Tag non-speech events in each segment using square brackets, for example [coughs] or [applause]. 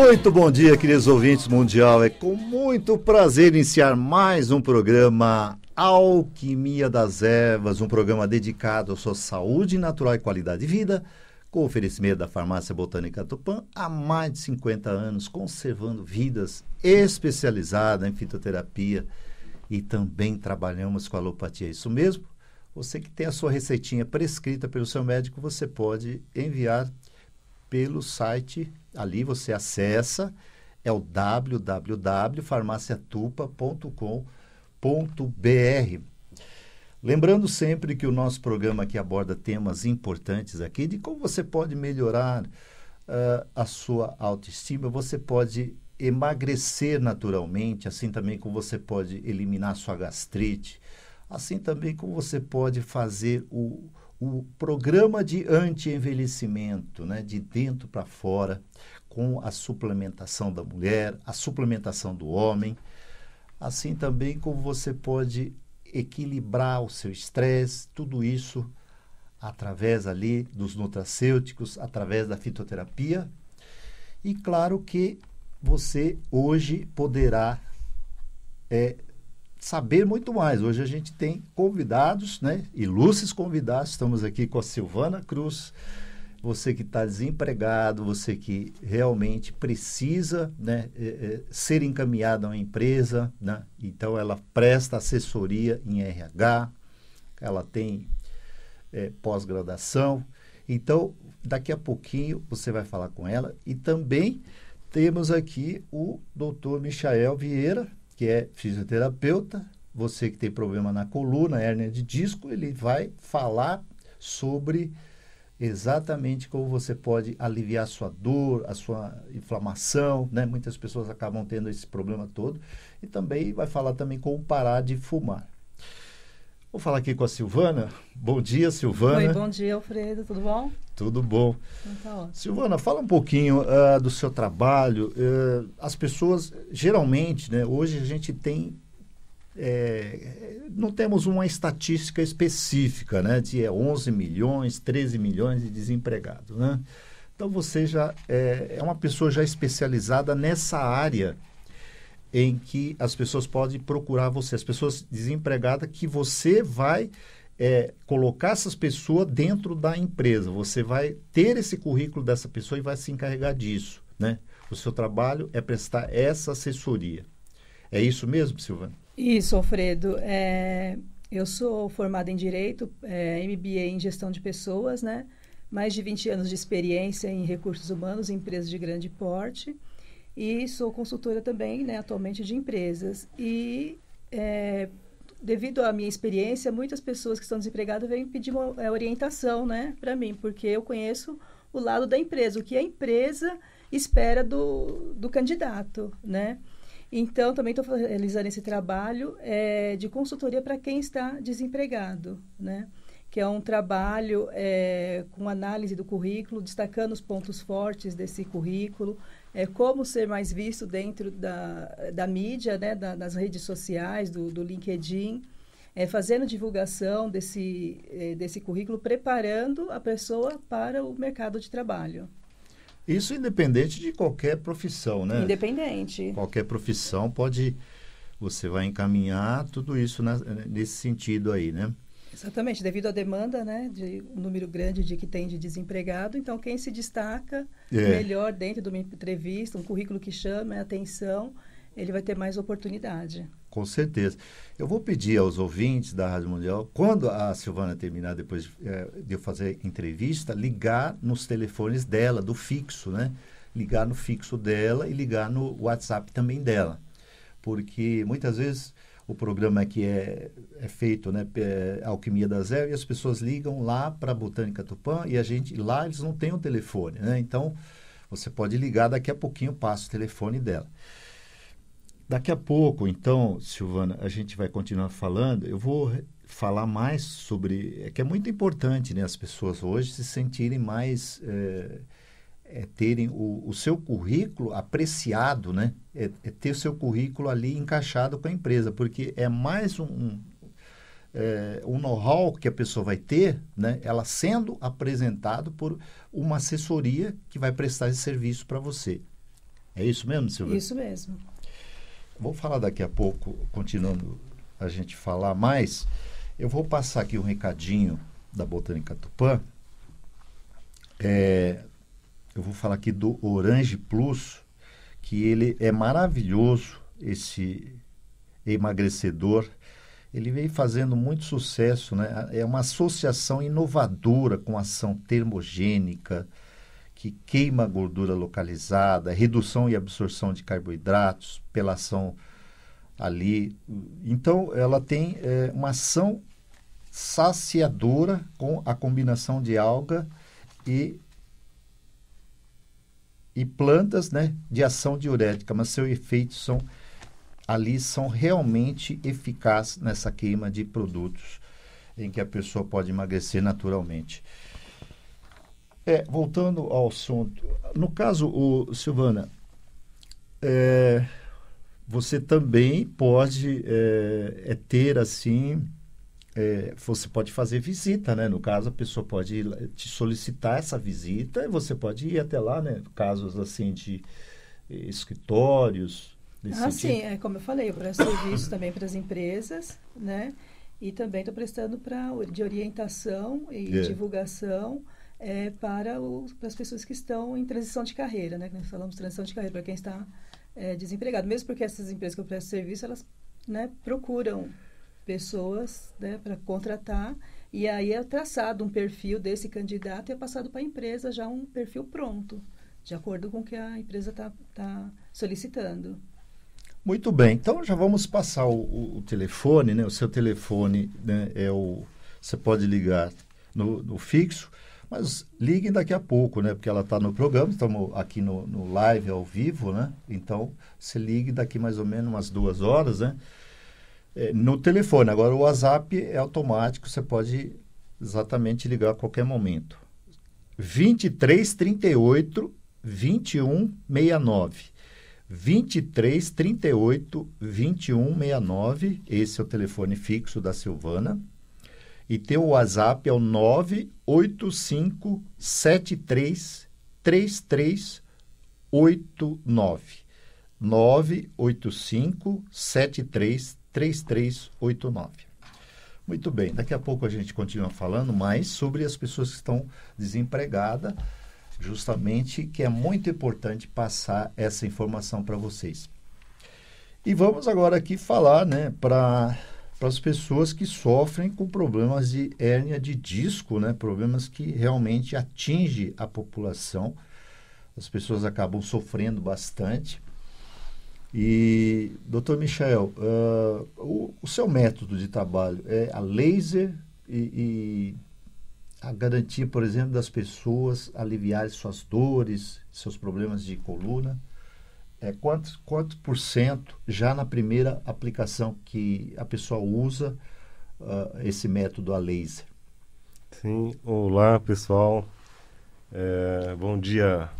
Muito bom dia, queridos ouvintes mundial. É com muito prazer iniciar mais um programa Alquimia das Ervas, um programa dedicado à sua saúde natural e qualidade de vida, com oferecimento da Farmácia Botânica Tupã há mais de 50 anos, conservando vidas especializada em fitoterapia e também trabalhamos com alopatia. É isso mesmo? Você que tem a sua receitinha prescrita pelo seu médico, você pode enviar pelo site Ali você acessa, é o www.farmaciatupa.com.br. Lembrando sempre que o nosso programa aqui aborda temas importantes aqui de como você pode melhorar uh, a sua autoestima, você pode emagrecer naturalmente, assim também como você pode eliminar sua gastrite, assim também como você pode fazer o, o programa de anti-envelhecimento, né, de dentro para fora, com a suplementação da mulher, a suplementação do homem, assim também como você pode equilibrar o seu estresse, tudo isso através ali dos nutracêuticos, através da fitoterapia. E claro que você hoje poderá é, saber muito mais. Hoje a gente tem convidados, né? Ilustres convidados. Estamos aqui com a Silvana Cruz. Você que está desempregado, você que realmente precisa né, é, é, ser encaminhado a uma empresa, né? então ela presta assessoria em RH, ela tem é, pós-graduação. Então, daqui a pouquinho você vai falar com ela. E também temos aqui o doutor Michael Vieira, que é fisioterapeuta, você que tem problema na coluna, hérnia de disco, ele vai falar sobre exatamente como você pode aliviar a sua dor, a sua inflamação, né? Muitas pessoas acabam tendo esse problema todo. E também vai falar também como parar de fumar. Vou falar aqui com a Silvana. Bom dia, Silvana. Oi, bom dia, Alfredo. Tudo bom? Tudo bom. Então, tá Silvana, fala um pouquinho uh, do seu trabalho. Uh, as pessoas, geralmente, né, hoje a gente tem. É, não temos uma estatística específica né, de 11 é, milhões, 13 milhões de desempregados. Né? Então você já é, é uma pessoa já especializada nessa área em que as pessoas podem procurar você, as pessoas desempregadas, que você vai é, colocar essas pessoas dentro da empresa. Você vai ter esse currículo dessa pessoa e vai se encarregar disso. Né? O seu trabalho é prestar essa assessoria. É isso mesmo, Silvana? Isso, Alfredo. É, eu sou formada em Direito, é, MBA em Gestão de Pessoas, né? mais de 20 anos de experiência em recursos humanos em empresas de grande porte. E sou consultora também, né, atualmente, de empresas. E é, devido à minha experiência, muitas pessoas que estão desempregadas vêm pedir uma é, orientação né, para mim, porque eu conheço o lado da empresa, o que a empresa espera do, do candidato, né? Então, também estou realizando esse trabalho é, de consultoria para quem está desempregado, né? Que é um trabalho é, com análise do currículo, destacando os pontos fortes desse currículo, é, como ser mais visto dentro da, da mídia, né, da, das redes sociais, do, do LinkedIn, é, fazendo divulgação desse, é, desse currículo, preparando a pessoa para o mercado de trabalho. Isso independente de qualquer profissão, né? Independente. Qualquer profissão pode. Você vai encaminhar tudo isso na, nesse sentido aí, né? Exatamente, devido à demanda, né, de um número grande de que tem de desempregado, então quem se destaca é. melhor dentro de uma entrevista, um currículo que chama a atenção, ele vai ter mais oportunidade. Com certeza. Eu vou pedir aos ouvintes da Rádio Mundial, quando a Silvana terminar depois é, de eu fazer entrevista, ligar nos telefones dela, do fixo, né? Ligar no fixo dela e ligar no WhatsApp também dela. Porque muitas vezes o programa que é, é feito, né, é, Alquimia da Zero, e as pessoas ligam lá para a Botânica Tupã e a gente, lá eles não têm o um telefone, né? Então, você pode ligar, daqui a pouquinho passa o telefone dela. Daqui a pouco, então, Silvana, a gente vai continuar falando. Eu vou falar mais sobre. É que é muito importante né, as pessoas hoje se sentirem mais. É, é terem o, o seu currículo apreciado, né? É, é ter o seu currículo ali encaixado com a empresa, porque é mais um, um, é, um know-how que a pessoa vai ter, né? Ela sendo apresentado por uma assessoria que vai prestar esse serviço para você. É isso mesmo, Silvia? Isso mesmo. Vou falar daqui a pouco, continuando a gente falar mais. Eu vou passar aqui um recadinho da Botânica Tupã. É, eu vou falar aqui do Orange Plus, que ele é maravilhoso, esse emagrecedor. Ele vem fazendo muito sucesso, né? É uma associação inovadora com ação termogênica, que queima gordura localizada, redução e absorção de carboidratos pela ação ali. Então, ela tem é, uma ação saciadora com a combinação de alga e e plantas né, de ação diurética, mas seus efeitos são ali são realmente eficazes nessa queima de produtos em que a pessoa pode emagrecer naturalmente. É, voltando ao assunto, no caso, o, Silvana, é, você também pode é, é ter assim é, você pode fazer visita, né? No caso, a pessoa pode te solicitar essa visita e você pode ir até lá, né? Casos assim de eh, escritórios. ah, sentido. sim, é como eu falei, eu presto serviço também para as empresas, né? E também estou prestando pra, de orientação e é. divulgação é, para, as pessoas que estão em transição de carreira, né? Nós falamos transição de carreira para quem está é, desempregado, mesmo porque essas empresas que eu presto serviço, elas né, procuram pessoas né, para contratar. E aí é traçado um perfil desse candidato e é passado para a empresa já um perfil pronto, de acordo com o que a empresa está tá solicitando. Muito bem, então já vamos passar o, o telefone, né? O seu telefone né, é o. Você pode ligar no, no fixo, mas liguem daqui a pouco, né? Porque ela está no programa, estamos aqui no, no live ao vivo, né? Então, se ligue daqui mais ou menos umas duas horas, né? É, no telefone. Agora, o WhatsApp é automático, você pode exatamente ligar a qualquer momento. 23 38 21 69. 23 38 21 69, esse é o telefone fixo da Silvana. E teu WhatsApp é o 985 73 33 89. 985 73 3389. Muito bem, daqui a pouco a gente continua falando mais sobre as pessoas que estão desempregadas, justamente que é muito importante passar essa informação para vocês. E vamos agora aqui falar né, para as pessoas que sofrem com problemas de hérnia de disco, né, problemas que realmente atingem a população. As pessoas acabam sofrendo bastante e, doutor Michel, uh, ah, o, o, seu método de trabalho é a laser e, e a garantia, por exemplo, das pessoas aliviarem suas dores, seus problemas de coluna? É quantos, quanto por cento já na primeira aplicação que a pessoa usa uh, esse método a laser? Sim, olá pessoal. É, bom dia,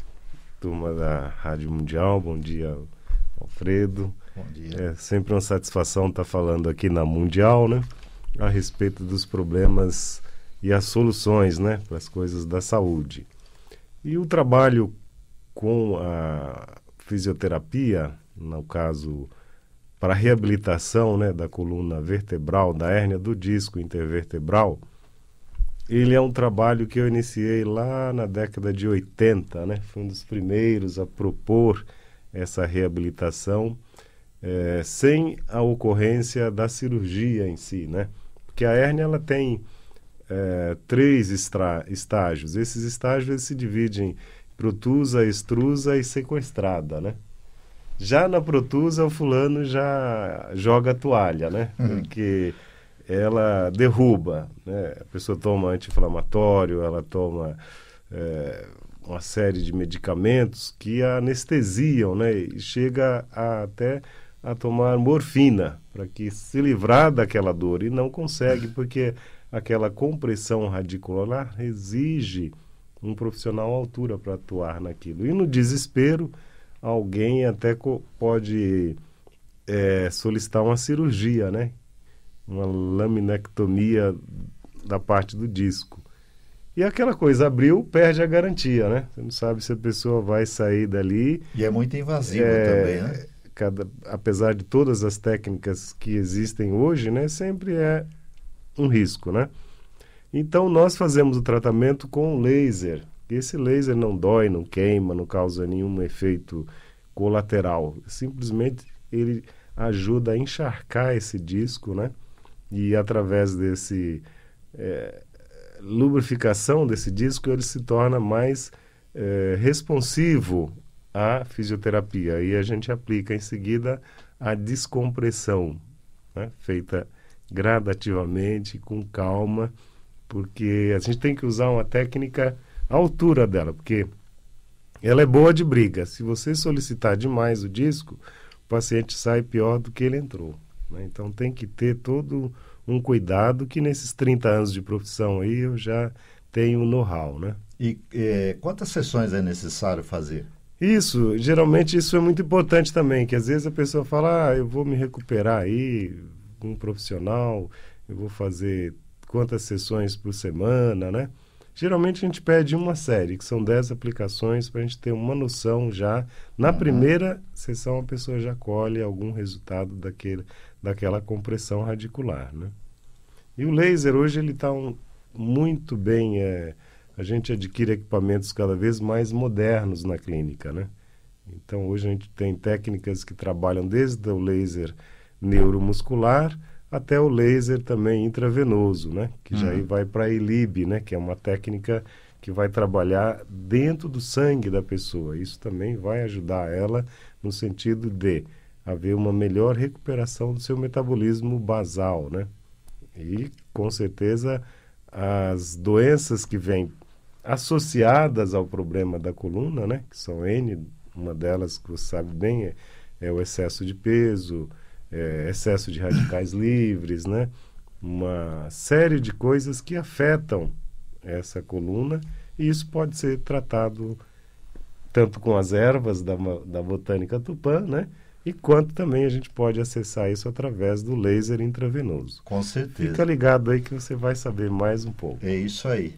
turma da Rádio Mundial, bom dia Alfredo. Bom dia. É sempre uma satisfação estar tá falando aqui na Mundial, né? A respeito dos problemas e as soluções, né? Para as coisas da saúde. E o trabalho com a fisioterapia, no caso para a reabilitação né, da coluna vertebral, da hérnia do disco intervertebral, ele é um trabalho que eu iniciei lá na década de 80, né? Fui um dos primeiros a propor essa reabilitação é, sem a ocorrência da cirurgia em si, né? Porque a hérnia ela tem é, três estágios. Esses estágios se dividem em protusa, extrusa e sequestrada, né? Já na protusa, o fulano já joga a toalha, né? Uhum. Porque ela derruba, né? A pessoa toma anti-inflamatório, ela toma... É, uma série de medicamentos que anestesiam, né? E chega a, até a tomar morfina para que se livrar daquela dor e não consegue [laughs] porque aquela compressão radicular exige um profissional à altura para atuar naquilo. E no desespero, alguém até pode é, solicitar uma cirurgia, né? Uma laminectomia da parte do disco. E aquela coisa, abriu, perde a garantia, né? Você não sabe se a pessoa vai sair dali. E é muito invasivo é, também, né? Cada, apesar de todas as técnicas que existem hoje, né? Sempre é um risco, né? Então, nós fazemos o tratamento com laser. esse laser não dói, não queima, não causa nenhum efeito colateral. Simplesmente ele ajuda a encharcar esse disco, né? E através desse... É, lubrificação desse disco ele se torna mais é, responsivo à fisioterapia. E a gente aplica em seguida a descompressão, né? feita gradativamente, com calma, porque a gente tem que usar uma técnica à altura dela, porque ela é boa de briga. Se você solicitar demais o disco, o paciente sai pior do que ele entrou. Né? Então tem que ter todo um cuidado que nesses 30 anos de profissão aí eu já tenho know-how, né? E é, quantas sessões é necessário fazer? Isso, geralmente isso é muito importante também, que às vezes a pessoa fala, ah, eu vou me recuperar aí com um profissional, eu vou fazer quantas sessões por semana, né? Geralmente a gente pede uma série, que são 10 aplicações, para a gente ter uma noção já. Na uhum. primeira sessão a pessoa já colhe algum resultado daquele, daquela compressão radicular, né? E o laser hoje ele está um, muito bem, é, a gente adquire equipamentos cada vez mais modernos na clínica, né? Então hoje a gente tem técnicas que trabalham desde o laser neuromuscular até o laser também intravenoso, né? Que uhum. já aí vai para a ELIB, né? Que é uma técnica que vai trabalhar dentro do sangue da pessoa. Isso também vai ajudar ela no sentido de haver uma melhor recuperação do seu metabolismo basal, né? E com certeza as doenças que vêm associadas ao problema da coluna, né, que são N, uma delas que você sabe bem é, é o excesso de peso, é, excesso de radicais [coughs] livres, né? Uma série de coisas que afetam essa coluna e isso pode ser tratado tanto com as ervas da, da botânica tupã, né? e quanto também a gente pode acessar isso através do laser intravenoso. Com certeza. Fica ligado aí que você vai saber mais um pouco. É isso aí.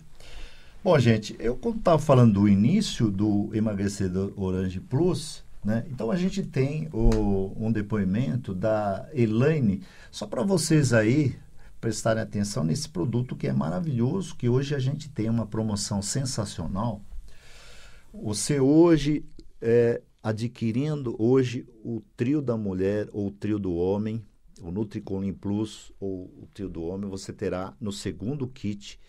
Bom, gente, eu quando estava falando do início do emagrecedor Orange Plus, né? Então a gente tem o, um depoimento da Elaine, só para vocês aí prestarem atenção nesse produto que é maravilhoso, que hoje a gente tem uma promoção sensacional. Você hoje é, adquirindo hoje o trio da mulher ou o trio do homem, o Nutricolin Plus ou o trio do homem, você terá no segundo kit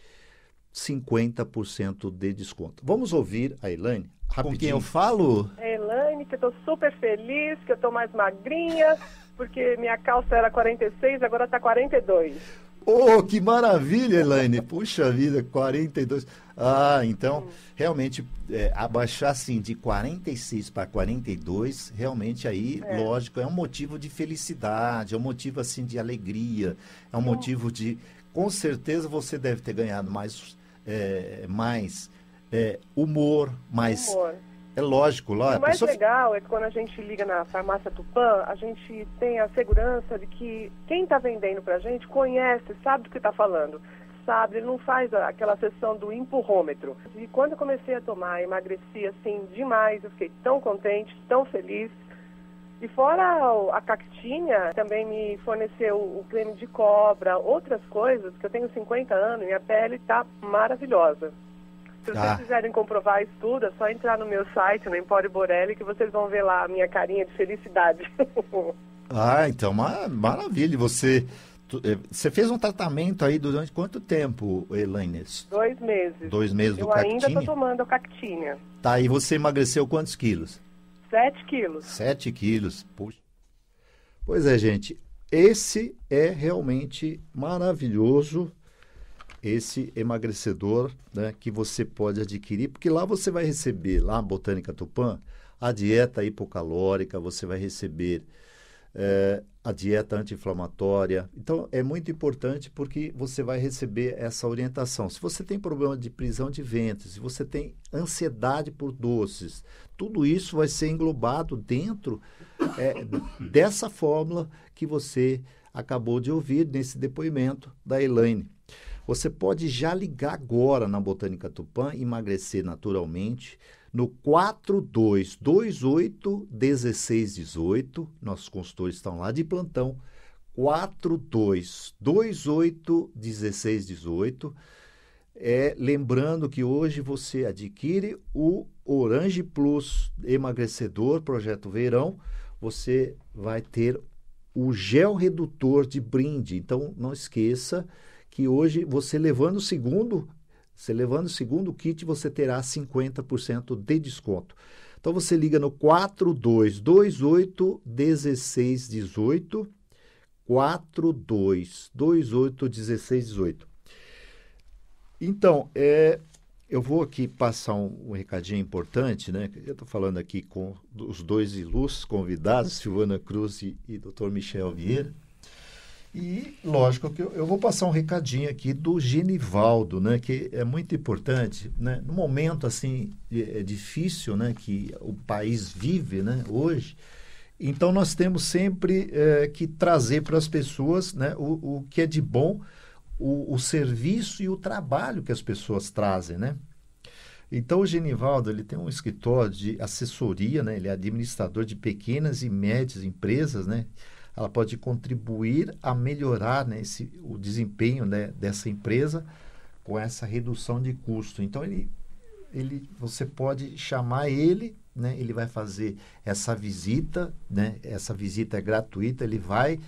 50% de desconto. Vamos ouvir a Elaine rapidinho. Com quem eu falo? É, Elaine, que eu estou super feliz, que eu estou mais magrinha, porque minha calça era 46, agora está 42. Oh, que maravilha, Elaine! Puxa vida, 42. Ah, então, realmente, é, abaixar assim de 46 para 42, realmente aí, é. lógico, é um motivo de felicidade, é um motivo assim de alegria, é um motivo de. Com certeza você deve ter ganhado mais, é, mais é, humor, mais. Humor é lógico lá. O mais pessoa... legal é que quando a gente liga na farmácia Tupã, a gente tem a segurança de que quem está vendendo para a gente conhece, sabe do que está falando. Sabe, ele não faz aquela sessão do empurrômetro. E quando eu comecei a tomar, emagreci assim demais, eu fiquei tão contente, tão feliz. E fora a Cactinha, também me forneceu o creme de cobra, outras coisas, que eu tenho 50 anos e a pele está maravilhosa. Se vocês tá. quiserem comprovar isso tudo, é só entrar no meu site, no Empório Borelli, que vocês vão ver lá a minha carinha de felicidade. [laughs] ah, então, mar maravilha. Você, tu, eh, você fez um tratamento aí durante quanto tempo, Elaine? Dois meses. Dois meses do cactinha? Eu ainda estou tomando cactinha. Tá, e você emagreceu quantos quilos? Sete quilos. Sete quilos, puxa. Pois é, gente. Esse é realmente maravilhoso esse emagrecedor né, que você pode adquirir, porque lá você vai receber, lá na Botânica Tupã, a dieta hipocalórica, você vai receber é, a dieta anti-inflamatória. Então, é muito importante porque você vai receber essa orientação. Se você tem problema de prisão de ventre, se você tem ansiedade por doces, tudo isso vai ser englobado dentro é, dessa fórmula que você acabou de ouvir nesse depoimento da Elaine você pode já ligar agora na Botânica Tupã emagrecer naturalmente no 4228 1618. Nossos consultores estão lá de plantão. 4228 1618. É, lembrando que hoje você adquire o Orange Plus Emagrecedor Projeto Verão. Você vai ter o gel redutor de brinde. Então não esqueça que hoje você levando o segundo, você levando o segundo kit, você terá 50% de desconto. Então você liga no 4228 1618 4228 1618. Então, é, eu vou aqui passar um, um recadinho importante, né? Eu estou falando aqui com os dois ilustres convidados, uhum. Silvana Cruz e, e Dr. Michel Vieira. E, lógico, que eu, vou passar um recadinho aqui do Genivaldo, né, que é muito importante. Né, no momento assim é difícil né, que o país vive né, hoje, então nós temos sempre é, que trazer para as pessoas né, o, o que é de bom, o, o serviço e o trabalho que as pessoas trazem. Né? Então, o Genivaldo ele tem um escritório de assessoria, né? ele é administrador de pequenas e médias empresas, né? ela pode contribuir a melhorar né, esse, o desempenho né, dessa empresa com essa redução de custo. Então ele, ele, você pode chamar ele, né, ele vai fazer essa visita, né, essa visita é gratuita, ele vai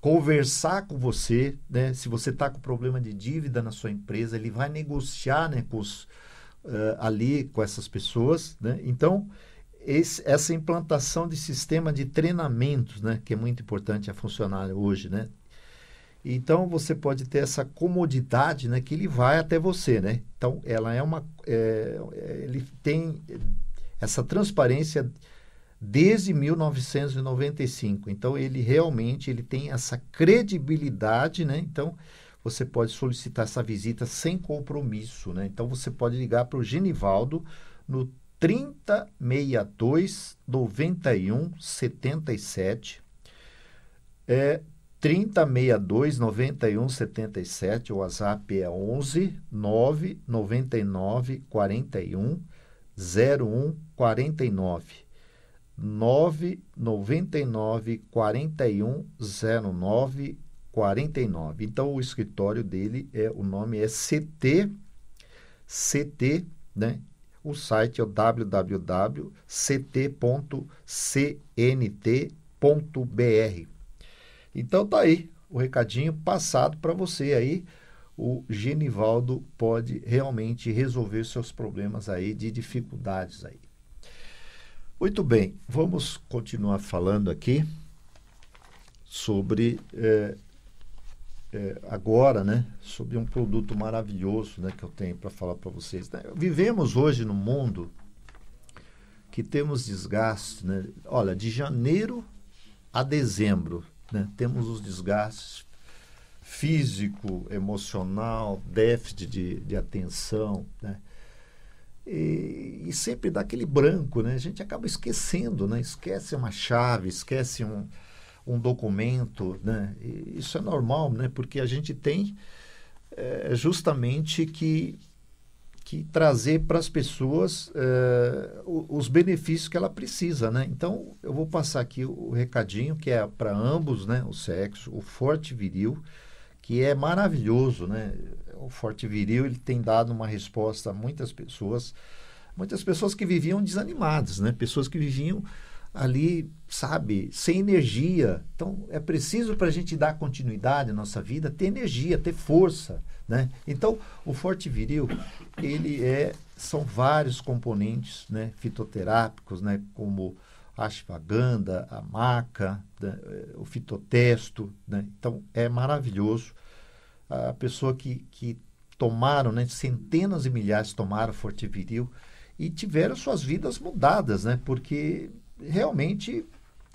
conversar com você, né, se você está com problema de dívida na sua empresa, ele vai negociar né, com os, uh, ali com essas pessoas. Né, então, esse, essa implantação de sistema de treinamentos, né, que é muito importante a funcionário hoje, né? Então você pode ter essa comodidade, né, que ele vai até você, né? Então ela é uma, é, é ele tem essa transparência desde 1995. Então ele realmente ele tem essa credibilidade, né? Então você pode solicitar essa visita sem compromisso, né? Então você pode ligar para o Genivaldo no trinta, meia dois, noventa e um, setenta e sete, é, trinta, meia dois, noventa e um, setenta e sete, o WhatsApp é onze, nove, noventa e nove, quarenta e um, zero um, quarenta e nove. nove noventa e e quarenta um zero nove quarenta e nove Então o escritório dele é o nome é CT CT, né? o site é o www.ct.cnt.br. Então tá aí o recadinho passado para você aí. O Genivaldo pode realmente resolver seus problemas aí de dificuldades aí. Muito bem, vamos continuar falando aqui sobre eh, é, agora, né, sobre um produto maravilhoso, né, que eu tenho para falar para vocês. Né? Vivemos hoje no mundo que temos desgaste, né? Olha, de janeiro a dezembro, né, temos os desgastes físico, emocional, déficit de, de atenção, né? E, e, sempre dá aquele branco, né? A gente acaba esquecendo, né? Esquece uma chave, esquece um, um documento, né? Isso é normal, né? Porque a gente tem é, justamente que que trazer para as pessoas é, os benefícios que ela precisa, né? Então eu vou passar aqui o recadinho que é para ambos, né? O sexo, o forte viril, que é maravilhoso, né? O forte viril ele tem dado uma resposta a muitas pessoas, muitas pessoas que viviam desanimadas, né? Pessoas que viviam ali, sabe, sem energia. Então, é preciso para a gente dar continuidade à nossa vida, ter energia, ter força, né? Então, o forte viril, ele é, são vários componentes, né, fitoterápicos, né, como a ashwagandha, a maca, né, eh, o fitotesto, né? Então, é maravilhoso. A pessoa que, que tomaram, né, centenas e milhares tomaram forte viril e tiveram suas vidas mudadas, né? Porque realmente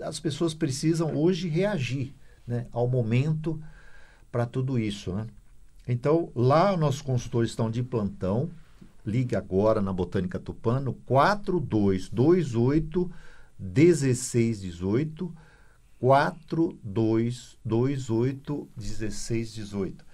as pessoas precisam hoje reagir né, ao momento para tudo isso. Né? Então, lá nossos consultores estão de plantão. Ligue agora na Botânica Tupano 4228 1618 4228 1618.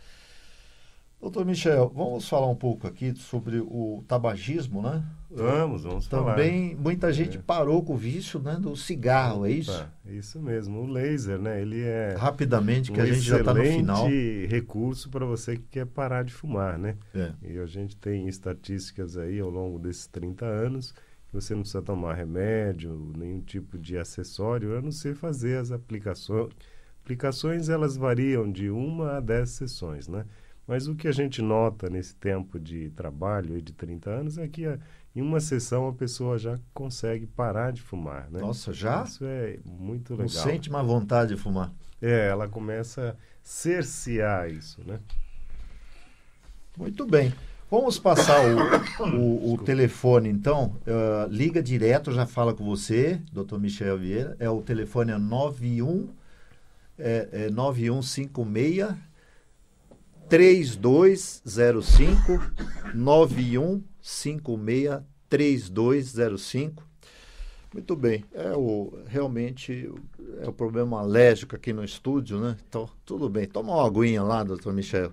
Doutor Michel, vamos falar um pouco aqui sobre o tabagismo, né? Vamos, vamos Também falar. muita é. gente é. parou com o vício né, do cigarro, é isso? isso mesmo, o laser, né? Ele é. Rapidamente, que um a gente já está no final. recurso para você que quer parar de fumar, né? É. E a gente tem estatísticas aí ao longo desses 30 anos que você não precisa tomar remédio, nenhum tipo de acessório, a não ser fazer as aplicações. Aplicações elas variam de uma a dez sessões, né? Mas o que a gente nota nesse tempo de trabalho de 30 anos é que a, eh, em uma sessão a pessoa já consegue parar de fumar, né? Nossa, já? Isso é muito legal. Não sente uma vontade de fumar. É, ela começa a cercear isso, né? Muito bem. Vamos passar o, o, o telefone, então. Uh, liga direto, já fala com você, doutor Michel Vieira. É, o telefone é 91 é, é 9156 3205 9156 3205 muito bem, é o realmente é o problema alérgico aqui no estúdio, né? Então, tudo bem. Toma uma aguinha lá, doutor Michel.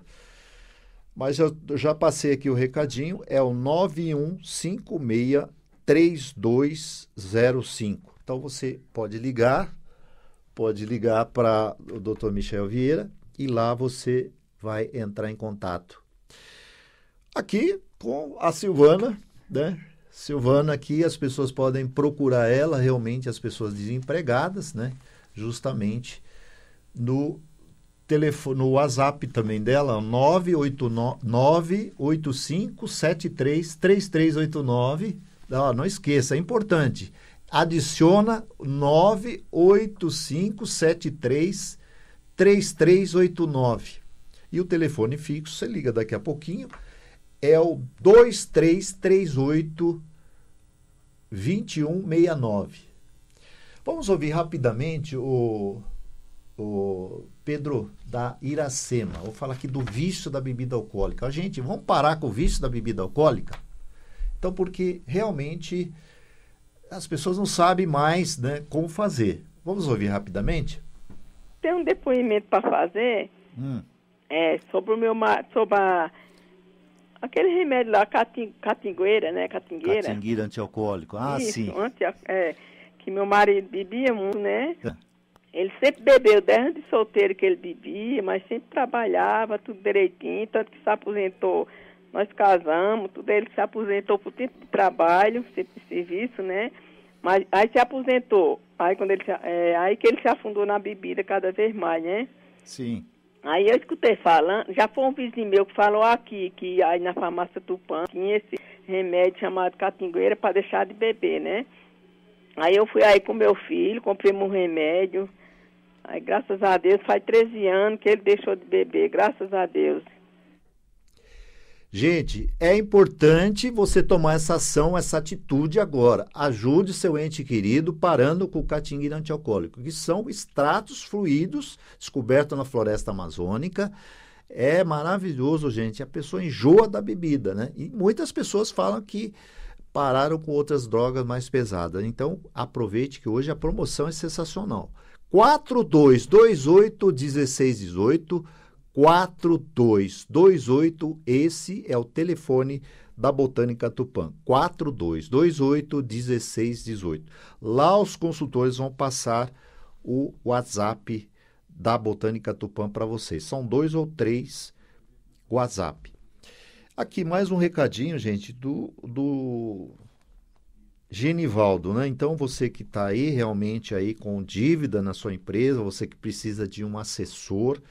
Mas eu já passei aqui o recadinho, é o 91563205. Então você pode ligar, pode ligar para o doutor Michel Vieira e lá você vai entrar em contato. Aqui com a Silvana, né? Silvana aqui, as pessoas podem procurar ela, realmente, as pessoas desempregadas, né? Justamente no telefone, no WhatsApp também dela, 73 Ah, não esqueça, é importante. Adiciona 3389. E o telefone fixo, você liga daqui a pouquinho, é o 2338 2169. Vamos ouvir rapidamente o, o Pedro da Iracema. Vou falar aqui do vício da bebida alcoólica. Gente, vamos parar com o vício da bebida alcoólica? Então, porque realmente as pessoas não sabem mais né, como fazer. Vamos ouvir rapidamente? Tem um depoimento para fazer hum. É, sobre o meu sobre a, aquele remédio lá, catingueira, né? Catingueira. Catingueira antialcoólico. Ah, Isso, sim. Anti, é, que meu marido bebia muito, né? É. Ele sempre bebeu, desde de solteiro que ele bebia, mas sempre trabalhava, tudo direitinho, tanto que se aposentou. Nós casamos, tudo ele se aposentou por tempo de trabalho, sempre de serviço, né? Mas aí se aposentou. Aí quando ele é, aí que ele se afundou na bebida cada vez mais, né? Sim. Aí eu escutei falando, já foi um vizinho meu que falou aqui, que aí na farmácia Tupã tinha esse remédio chamado catingueira para deixar de beber, né? Aí eu fui aí com meu filho, comprei um remédio. Aí graças a Deus, faz 13 anos que ele deixou de beber, graças a Deus. Gente, é importante você tomar essa ação, essa atitude agora. Ajude seu ente querido parando com o catinguira antialcoólico, que são extratos fluidos descobertos na floresta amazônica. É maravilhoso, gente. A pessoa enjoa da bebida, né? E muitas pessoas falam que pararam com outras drogas mais pesadas. Então, aproveite que hoje a promoção é sensacional. 4228 1618 4228, esse é o telefone da Botânica Tupã, 4228 1618. Lá os consultores vão passar o WhatsApp da Botânica Tupã para vocês. São dois ou três WhatsApp. Aqui mais um recadinho, gente, do, do Genivaldo, né? Então você que está aí realmente aí com dívida na sua empresa, você que precisa de um assessor,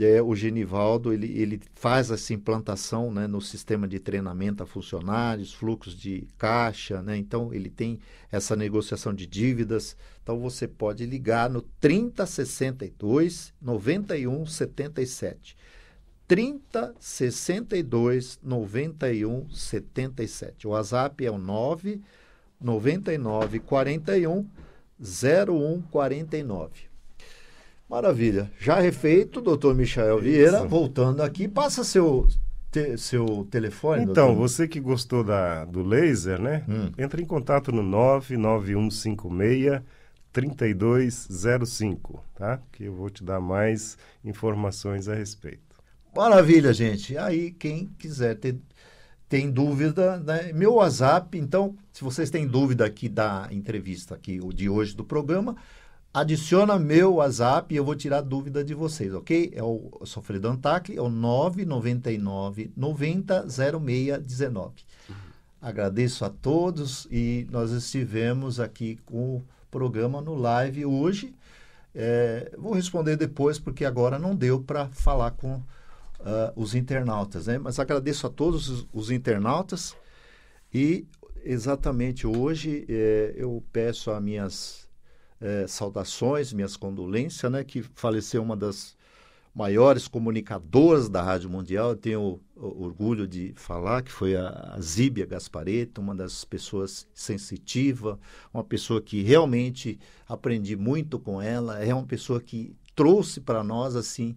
é, o Genivaldo ele, ele faz essa implantação né, no sistema de treinamento a funcionários, fluxos de caixa, né? então ele tem essa negociação de dívidas. Então você pode ligar no 3062 9177. 3062 9177. O WhatsApp é o 9 99 41 0149. Maravilha. Já refeito, doutor Michael Vieira, Isso. voltando aqui, passa seu, te, seu telefone. Então, doutor. você que gostou da, do laser, né? Hum. Entre em contato no 99156 3205, tá? Que eu vou te dar mais informações a respeito. Maravilha, gente. Aí, quem quiser ter tem dúvida, né? meu WhatsApp, então, se vocês têm dúvida aqui da entrevista aqui, o de hoje do programa, Adiciona meu WhatsApp e eu vou tirar dúvida de vocês, ok? É o Sofredo Antacle, é o 999 90 0619. Agradeço a todos e nós estivemos aqui com o programa no live hoje. É, vou responder depois, porque agora não deu para falar com uh, os internautas, né? Mas agradeço a todos os, os internautas e exatamente hoje é, eu peço a minhas é, saudações, minhas condolências, né, que faleceu uma das maiores comunicadoras da Rádio Mundial. Eu tenho orgulho de falar que foi a, a Zíbia Gaspareto, uma das pessoas sensitiva, uma pessoa que realmente aprendi muito com ela. É uma pessoa que trouxe para nós assim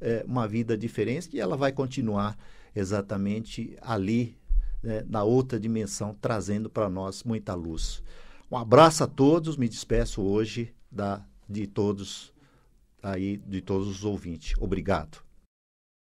é, uma vida diferente e ela vai continuar exatamente ali né, na outra dimensão, trazendo para nós muita luz. Um abraço a todos, me despeço hoje da, de todos aí, de todos os ouvintes. Obrigado.